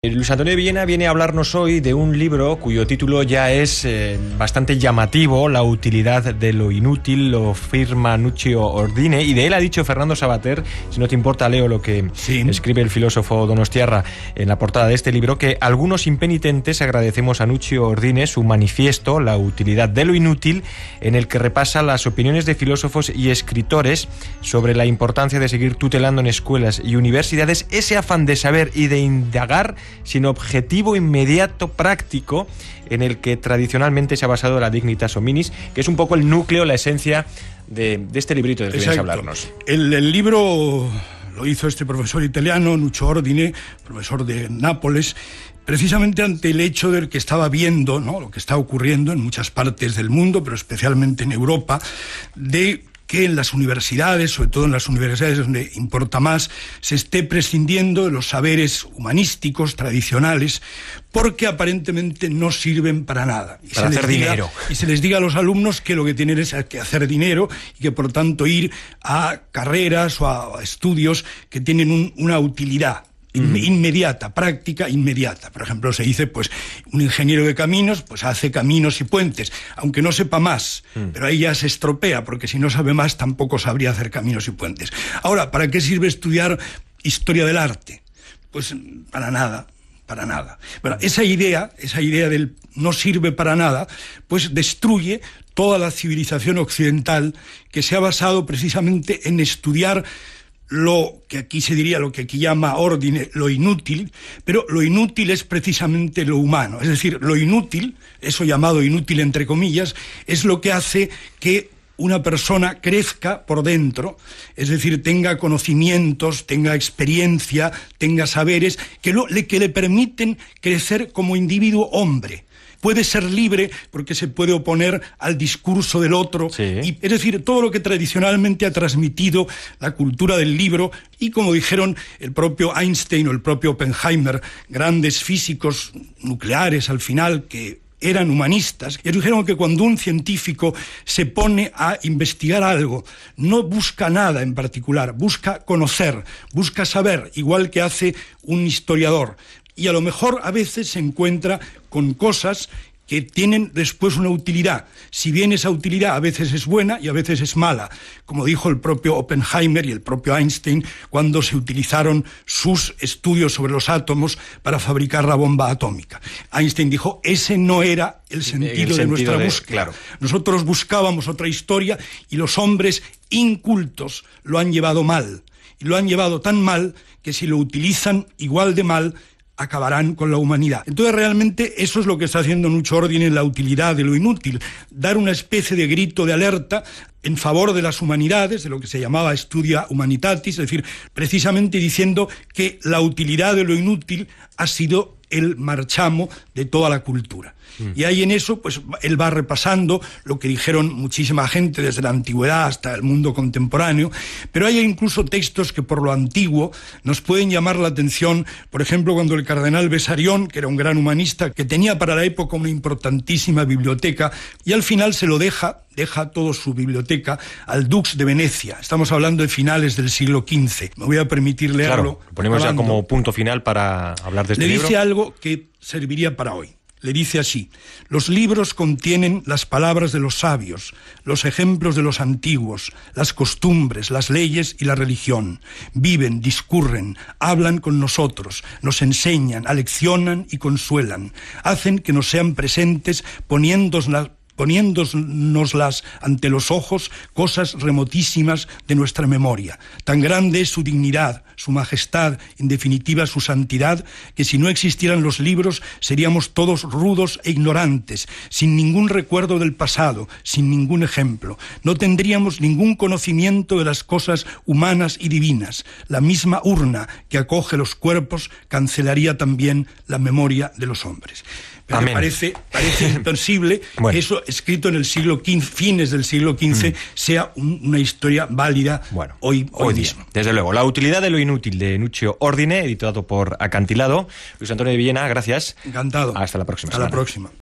Eh, Luis Antonio de Villena viene a hablarnos hoy de un libro cuyo título ya es eh, bastante llamativo, La utilidad de lo inútil, lo firma Nuccio Ordine, y de él ha dicho Fernando Sabater, si no te importa Leo lo que escribe el filósofo Donostiarra en la portada de este libro, que algunos impenitentes agradecemos a Nuccio Ordine su manifiesto, La utilidad de lo inútil, en el que repasa las opiniones de filósofos y escritores sobre la importancia de seguir tutelando en escuelas y universidades ese afán de saber y de indagar sin objetivo inmediato práctico en el que tradicionalmente se ha basado la Dignitas Ominis, que es un poco el núcleo, la esencia de, este librito del que vienes a hablarnos. el, el libro lo hizo este profesor italiano, Nuccio Ordine, profesor de Nápoles, precisamente ante el hecho del que estaba viendo, lo que está ocurriendo en muchas partes del mundo, pero especialmente en Europa, de que en las universidades, sobre todo en las universidades donde importa más, se esté prescindiendo de los saberes humanísticos tradicionales porque aparentemente no sirven para nada. Y para se dinero. Y se les diga a los alumnos que lo que tienen es que hacer dinero y que por tanto ir a carreras o a estudios que tienen una utilidad inmediata, práctica inmediata. Por ejemplo, se dice, pues, un ingeniero de caminos, pues hace caminos y puentes, aunque no sepa más, mm. pero ahí ya se estropea, porque si no sabe más tampoco sabría hacer caminos y puentes. Ahora, ¿para qué sirve estudiar historia del arte? Pues para nada, para nada. Bueno, esa idea, esa idea del no sirve para nada, pues destruye toda la civilización occidental que se ha basado precisamente en estudiar lo que aquí se diría, lo que aquí llama orden, lo inútil, pero lo inútil es precisamente lo humano. Es decir, lo inútil, eso llamado inútil entre comillas, es lo que hace que una persona crezca por dentro, es decir, tenga conocimientos, tenga experiencia, tenga saberes, que, lo, que le permiten crecer como individuo hombre puede ser libre porque se puede oponer al discurso del otro. Y, es decir, todo lo que tradicionalmente ha transmitido la cultura del libro y, como dijeron el propio Einstein o el propio Oppenheimer, grandes físicos nucleares al final que eran humanistas, ellos dijeron que cuando un científico se pone a investigar algo, no busca nada en particular, busca conocer, busca saber, igual que hace un historiador y a lo mejor a veces se encuentra con cosas que tienen después una utilidad, si bien esa utilidad a veces es buena y a veces es mala, como dijo el propio Oppenheimer y el propio Einstein cuando se utilizaron sus estudios sobre los átomos para fabricar la bomba atómica. Einstein dijo, ese no era el sentido, de nuestra búsqueda. Nosotros buscábamos otra historia y los hombres incultos lo han llevado mal. Y lo han llevado tan mal que si lo utilizan igual de mal, acabarán con la humanidad. Entonces realmente eso es lo que está haciendo mucho orden en la utilidad de lo inútil, dar una especie de grito de alerta en favor de las humanidades, de lo que se llamaba Studia Humanitatis, es decir, precisamente diciendo que la utilidad de lo inútil ha sido el marchamo de toda la cultura. Mm. Y ahí en eso, pues él va repasando lo que dijeron muchísima gente desde la antigüedad hasta el mundo contemporáneo, pero hay incluso textos que por lo antiguo nos pueden llamar la atención, por ejemplo, cuando el cardenal Besarión, que era un gran humanista, que tenía para la época una importantísima biblioteca, y al final se lo deja deja toda su biblioteca al Dux de Venecia. Estamos hablando de finales del siglo XV. Me voy a permitir leerlo. ponemos ya como punto final para hablar de este Le dice algo que serviría para hoy. Le dice así, los libros contienen las palabras de los sabios, los ejemplos de los antiguos, las costumbres, las leyes y la religión. Viven, discurren, hablan con nosotros, nos enseñan, aleccionan y consuelan. Hacen que nos sean presentes poniéndonos, poniéndonoslas ante los ojos cosas remotísimas de nuestra memoria. Tan grande es su dignidad, su majestad, en definitiva su santidad, que si no existieran los libros seríamos todos rudos e ignorantes, sin ningún recuerdo del pasado, sin ningún ejemplo. No tendríamos ningún conocimiento de las cosas humanas y divinas. La misma urna que acoge los cuerpos cancelaría también la memoria de los hombres. Pero parece, parece que eso escrito en el siglo XV, fines del siglo XV, mm. sea una historia válida hoy, hoy, mismo. Desde luego, La utilidad de lo inútil de Nuccio Ordine, editado por Acantilado. Luis Antonio de Villena, gracias. Encantado. Hasta la próxima. Hasta la próxima.